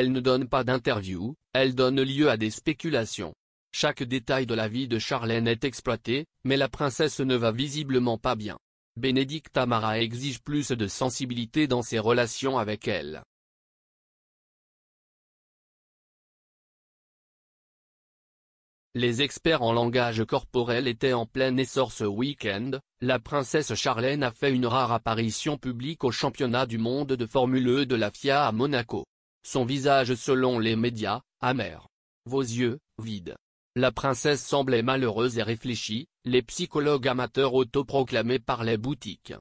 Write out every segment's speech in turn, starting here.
Elle ne donne pas d'interview, elle donne lieu à des spéculations. Chaque détail de la vie de Charlène est exploité, mais la princesse ne va visiblement pas bien. Bénédicte Tamara exige plus de sensibilité dans ses relations avec elle. Les experts en langage corporel étaient en plein essor ce week-end, la princesse Charlène a fait une rare apparition publique au championnat du monde de Formule E de la FIA à Monaco son visage selon les médias, amer. Vos yeux, vides. La princesse semblait malheureuse et réfléchie, les psychologues amateurs autoproclamés par les boutiques.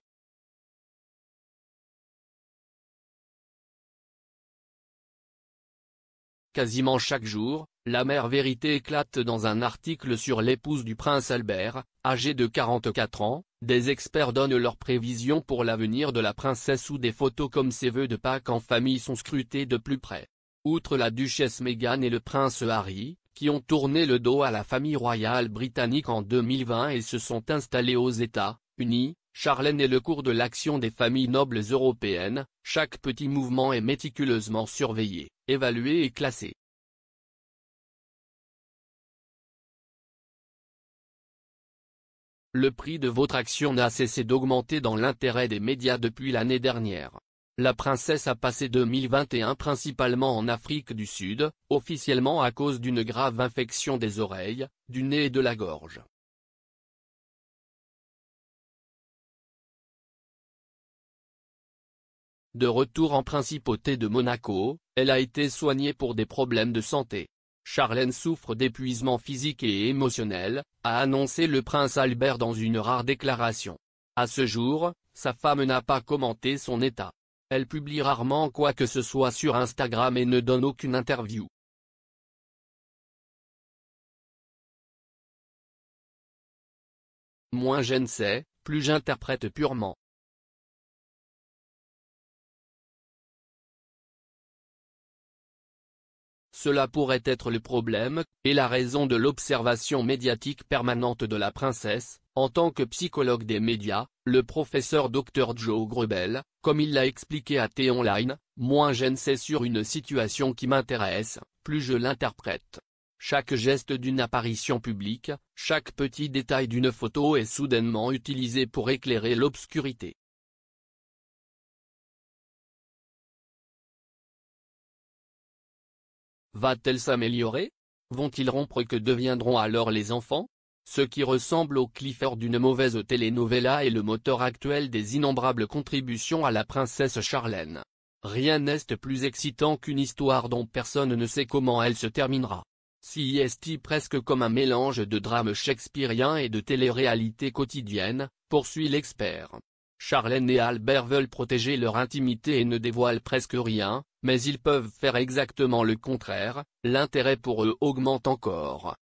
Quasiment chaque jour, la mère vérité éclate dans un article sur l'épouse du prince Albert, âgée de 44 ans, des experts donnent leurs prévisions pour l'avenir de la princesse ou des photos comme ses vœux de Pâques en famille sont scrutées de plus près. Outre la duchesse Meghan et le prince Harry, qui ont tourné le dos à la famille royale britannique en 2020 et se sont installés aux États-Unis, Charlène est le cours de l'action des familles nobles européennes, chaque petit mouvement est méticuleusement surveillé, évalué et classé. Le prix de votre action n'a cessé d'augmenter dans l'intérêt des médias depuis l'année dernière. La princesse a passé 2021 principalement en Afrique du Sud, officiellement à cause d'une grave infection des oreilles, du nez et de la gorge. De retour en principauté de Monaco, elle a été soignée pour des problèmes de santé. Charlène souffre d'épuisement physique et émotionnel, a annoncé le prince Albert dans une rare déclaration. À ce jour, sa femme n'a pas commenté son état. Elle publie rarement quoi que ce soit sur Instagram et ne donne aucune interview. Moins je ne sais, plus j'interprète purement. Cela pourrait être le problème, et la raison de l'observation médiatique permanente de la princesse, en tant que psychologue des médias, le professeur Dr Joe Grebel, comme il l'a expliqué à T-Online, moins je ne sais sur une situation qui m'intéresse, plus je l'interprète. Chaque geste d'une apparition publique, chaque petit détail d'une photo est soudainement utilisé pour éclairer l'obscurité. Va-t-elle s'améliorer Vont-ils rompre que deviendront alors les enfants Ce qui ressemble au Clifford d'une mauvaise telenovela est le moteur actuel des innombrables contributions à la princesse Charlène. Rien n'est plus excitant qu'une histoire dont personne ne sait comment elle se terminera. Si est presque comme un mélange de drame shakespearien et de télé-réalité quotidienne, poursuit l'expert. Charlène et Albert veulent protéger leur intimité et ne dévoilent presque rien, mais ils peuvent faire exactement le contraire, l'intérêt pour eux augmente encore.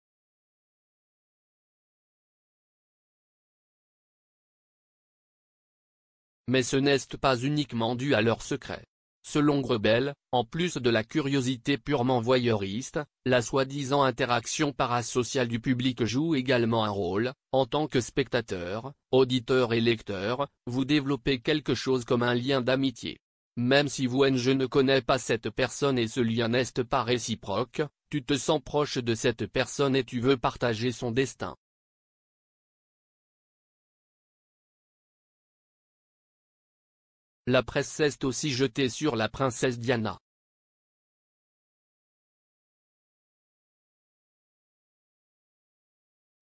Mais ce n'est pas uniquement dû à leur secret. Selon Grebel, en plus de la curiosité purement voyeuriste, la soi-disant interaction parasociale du public joue également un rôle, en tant que spectateur, auditeur et lecteur, vous développez quelque chose comme un lien d'amitié. Même si Wen je ne connais pas cette personne et ce lien n'est pas réciproque, tu te sens proche de cette personne et tu veux partager son destin. La presse s'est aussi jetée sur la princesse Diana.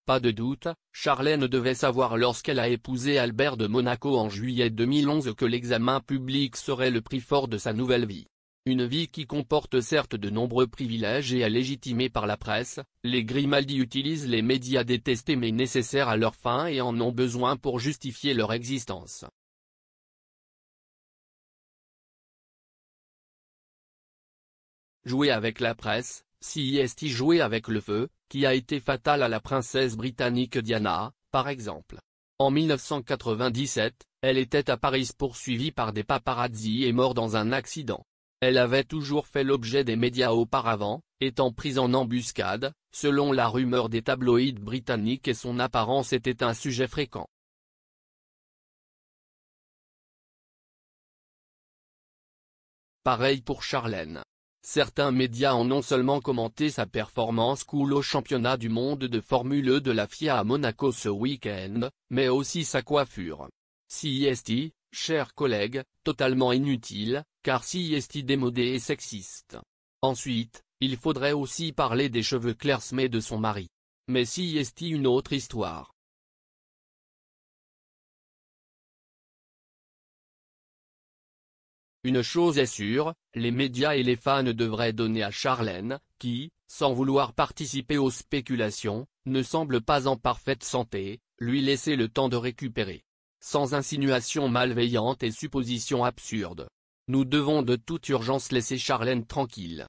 Pas de doute, Charlène devait savoir lorsqu'elle a épousé Albert de Monaco en juillet 2011 que l'examen public serait le prix fort de sa nouvelle vie. Une vie qui comporte certes de nombreux privilèges et à légitimer par la presse, les Grimaldi utilisent les médias détestés mais nécessaires à leur fin et en ont besoin pour justifier leur existence. Jouer avec la presse, si est-il joué avec le feu, qui a été fatal à la princesse britannique Diana, par exemple. En 1997, elle était à Paris poursuivie par des paparazzi et mort dans un accident. Elle avait toujours fait l'objet des médias auparavant, étant prise en embuscade, selon la rumeur des tabloïds britanniques et son apparence était un sujet fréquent. Pareil pour Charlène. Certains médias ont non seulement commenté sa performance cool au championnat du monde de Formule e de la FIA à Monaco ce week-end, mais aussi sa coiffure. CIST, chers collègues, totalement inutile, car CIST démodé et sexiste. Ensuite, il faudrait aussi parler des cheveux clairsemés de son mari. Mais CIST une autre histoire. Une chose est sûre, les médias et les fans devraient donner à Charlène, qui, sans vouloir participer aux spéculations, ne semble pas en parfaite santé, lui laisser le temps de récupérer. Sans insinuations malveillantes et suppositions absurdes. Nous devons de toute urgence laisser Charlène tranquille.